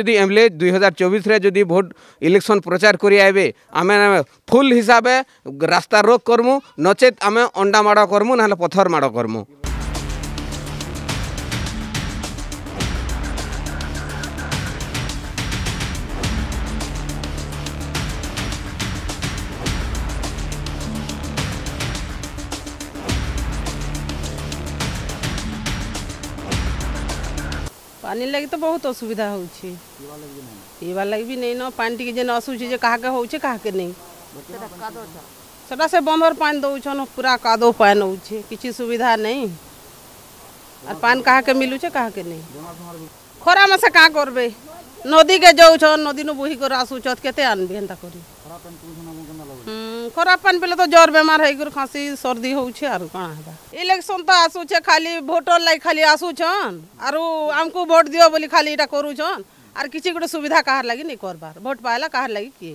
যদি এমএলএ দুই হাজার চবিশে যদি ভোট ইলেকশন প্রচার করে আইবে আমি ফুল হিসাবে রাস্তা রোক করমু নচেত আমি অন্ডা মাড় করমু নাহলে পথর মাড় করমু पानी लगे तो बहुत असुविधा हो पीवार लगे भी नहीं न पानी टी असुचे क्या के हूँ क्या के नहीं से बमर पानी दौन पूरा काद पानी नौ किसी सुविधा नहीं और पानी क्या के मिलूचे क्या के नहीं खरा मैसे क्या करबे नदी के जाऊन नदी नु बोही कर आसुचत के आनबे एंता करी ଖରାପ ପାଣି ପିଇଲେ ତ ଜ୍ୱର ବେମାର ହେଇକରି ଖାସି ସର୍ଦି ହଉଛେ ଆରୁ କାଣା ହେବା ଇଲେକ୍ସନ୍ ତ ଆସୁଛେ ଖାଲି ଭୋଟର ଲାଗି ଖାଲି ଆସୁଛନ୍ ଆରୁ ଆମକୁ ଭୋଟ ଦିଅ ବୋଲି ଖାଲି ଏଇଟା କରୁଛନ୍ আর কিছু গোটে সুবিধা কাহার লাগি নি করবার ভোট পাইলা কাহার লাগি কি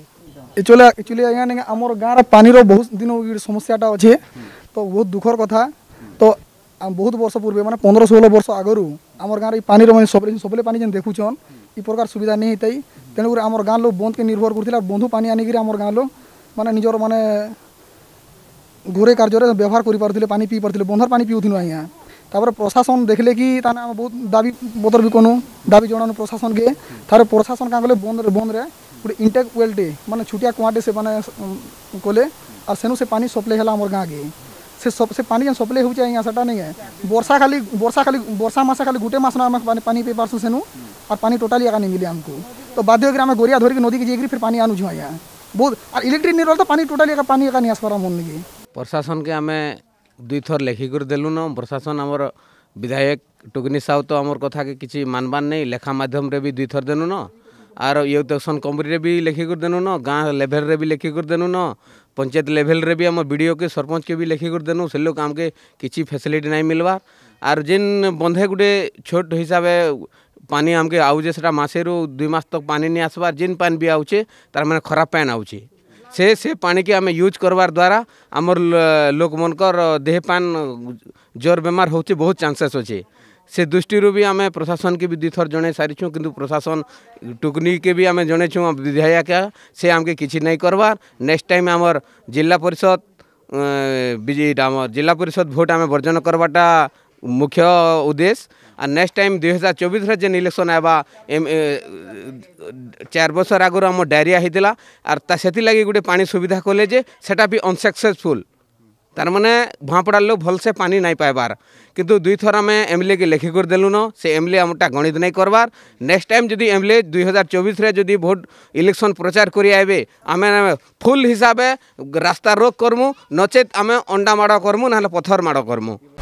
একচুয়ালি একচুয়ালি আজ্ঞা নেই আমার গাঁর পানির বহু দিন সমস্যাটা আছে তো বহুত দুঃখর কথা তো বহুত বর্ষ পূর্বে মানে পনেরো ষোলো বর্ষ আগর আমার গাঁর এই পানির মানে সবলে সবলে পানি যেন দেখুছন এই প্রকার সুবিধা নেই তাই তেমনি আমার গাঁ লোক বন্ধকে নির্ভর করলে বন্ধু পানি আনিকি আমার গাঁ লোক मानने निजर मान घोर कार्य व्यवहार कर पारे पानी पी पारे बंधर पानी पीऊ आजा तपर प्रशासन देखले कि बहुत दाबी बदर भी कनु दाबी जनानु प्रशासन के तार प्रशासन क्या कले बंद बंद रे गोटे इनटेक वेलटे मानने छुटिया कुआटे से मैंने कले आर से पानी सप्लाई है गाँव के से सब से पानी जो सप्लाई हो आजा से नहीं है बर्षा खाली बर्षा खाली बर्षा मसा खाली गोटे मस नी पानी पी पार्सू सेनु और पानी टोटाली आगे नहीं मिले आमको तो बाध्य करें गोरिया धरिक नदी के जाकर फिर पानी आनुजा आजा बहुत इलेक्ट्रिक नहीं तो पानी टोटाली एक पानी एक नहीं आस प्रशासन के हमें दुई थर लेखिकर देलु प्रशासन आम विधायक टुगनी साहू तो हमर कथा के किसी मानबान नहीं लेखा माध्यम रे भी दुई थर देलु न आर यूटेक्शन कंपनी रे भी लेखिकर देलु न गांव लेवल रे भी लेखिकर देलु न पंचायत लेवल रे भी हम वीडियो के सरपंच के भी लेखिकर देनु से लोग काम के किसी फैसिलिटी नहीं मिलवा आर जिन बंधे गुटे छोट हिसाब पानी आमके आउजे से मसे दुई मस तक पानी नहीं आसवार जिन पान भी आउचे तार मैंने खराब पैन आउचे से से पानी के आम यूज करवार द्वारा आमर लोक मनकर देह पान जोर बेमार होती बहुत चांसेस अच्छे से दृष्टि भी आम प्रशासन के भी दुथर जन सारी छूँ प्रशासन टुकनी के भी आम जन छूँ विधायक से आमके किसी नहीं करवार नेक्स्ट टाइम आमर जिला परिषद अं, जिला परिषद भोट आम बर्जन करवाटा मुख्य उद्देश्य आ नेक्स्ट टाइम दुई हजार चौबीस जेन इलेक्शन आवा चार बर्ष आगर आम डायरिया होता आर से गोटे पा सुविधा कले से भी अनसक्सेसफुल तार मैंने भापड़ा लोग भलसे पानी नहीं पाइबार कि दुई थर आम एम एल ए के लिखिकर देलुन से एम एल ए आमटा गणित नहीं करवार नेक्स्ट टाइम जदि एम एल ए दुई हजार चौबीस जदि भोट इलेक्शन प्रचार कर आम फुल हिसाब रास्ता रोक करमु नचे आम अंडा माड़ करमु ना पथर माड़ करमु